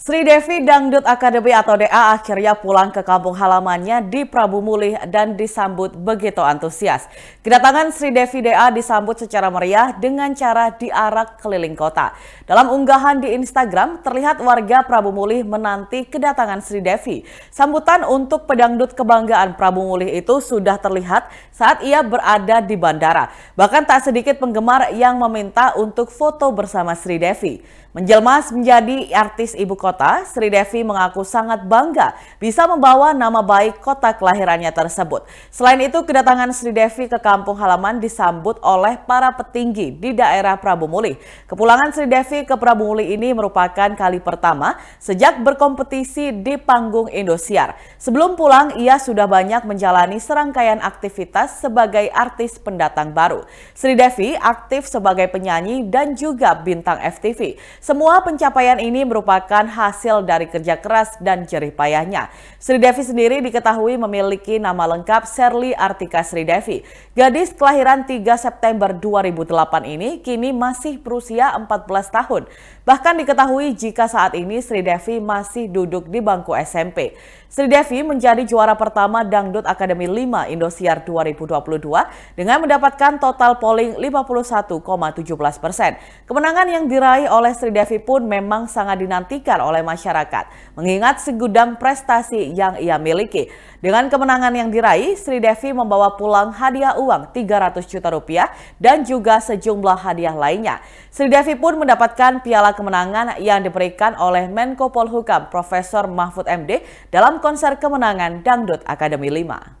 Sri Devi Dangdut Akademi atau DA akhirnya pulang ke kampung halamannya di Prabu Mulih dan disambut begitu antusias. Kedatangan Sri Devi DA disambut secara meriah dengan cara diarak keliling kota. Dalam unggahan di Instagram terlihat warga Prabu Mulih menanti kedatangan Sri Devi. Sambutan untuk pedangdut kebanggaan Prabu Mulih itu sudah terlihat saat ia berada di bandara. Bahkan tak sedikit penggemar yang meminta untuk foto bersama Sri Devi. Menjelma menjadi artis ibu kota kota, Sri Devi mengaku sangat bangga bisa membawa nama baik kota kelahirannya tersebut. Selain itu, kedatangan Sri Devi ke kampung halaman disambut oleh para petinggi di daerah Prabu Muli. Kepulangan Sri Devi ke Prabu Muli ini merupakan kali pertama sejak berkompetisi di panggung Indosiar. Sebelum pulang, ia sudah banyak menjalani serangkaian aktivitas sebagai artis pendatang baru. Sri Devi aktif sebagai penyanyi dan juga bintang FTV. Semua pencapaian ini merupakan hal hasil dari kerja keras dan jerih payahnya. Sri Devi sendiri diketahui memiliki nama lengkap Serli Artika Sri Devi. Gadis kelahiran 3 September 2008 ini kini masih berusia 14 tahun. Bahkan diketahui jika saat ini Sri Devi masih duduk di bangku SMP. Sri Devi menjadi juara pertama Dangdut Akademi 5 Indosiar 2022 dengan mendapatkan total polling 51,17 persen. Kemenangan yang diraih oleh Sri Devi pun memang sangat dinantikan dibutuhkan oleh masyarakat, mengingat segudang prestasi yang ia miliki. Dengan kemenangan yang diraih, Sri Devi membawa pulang hadiah uang 300 juta rupiah dan juga sejumlah hadiah lainnya. Sri Devi pun mendapatkan piala kemenangan yang diberikan oleh Menko Polhukam Profesor Mahfud MD dalam konser kemenangan Dangdut Akademi 5.